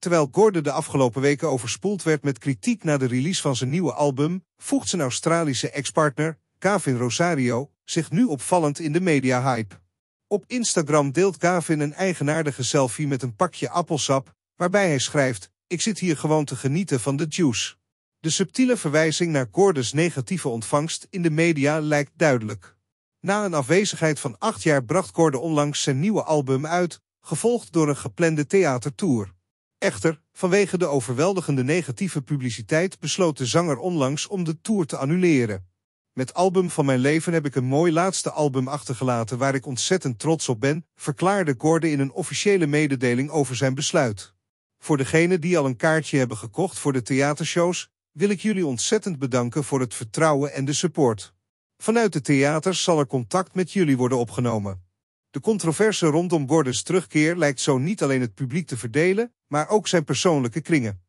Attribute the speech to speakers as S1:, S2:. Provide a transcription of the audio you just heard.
S1: Terwijl Gordon de afgelopen weken overspoeld werd met kritiek na de release van zijn nieuwe album, voegt zijn Australische ex-partner, Gavin Rosario, zich nu opvallend in de media-hype. Op Instagram deelt Gavin een eigenaardige selfie met een pakje appelsap, waarbij hij schrijft, ik zit hier gewoon te genieten van de juice. De subtiele verwijzing naar Gordons negatieve ontvangst in de media lijkt duidelijk. Na een afwezigheid van acht jaar bracht Gordon onlangs zijn nieuwe album uit, gevolgd door een geplande theatertour. Echter, vanwege de overweldigende negatieve publiciteit besloot de zanger onlangs om de tour te annuleren. Met Album van Mijn Leven heb ik een mooi laatste album achtergelaten waar ik ontzettend trots op ben, verklaarde Gordon in een officiële mededeling over zijn besluit. Voor degenen die al een kaartje hebben gekocht voor de theatershows, wil ik jullie ontzettend bedanken voor het vertrouwen en de support. Vanuit de theaters zal er contact met jullie worden opgenomen. De controverse rondom Gordons terugkeer lijkt zo niet alleen het publiek te verdelen, maar ook zijn persoonlijke kringen.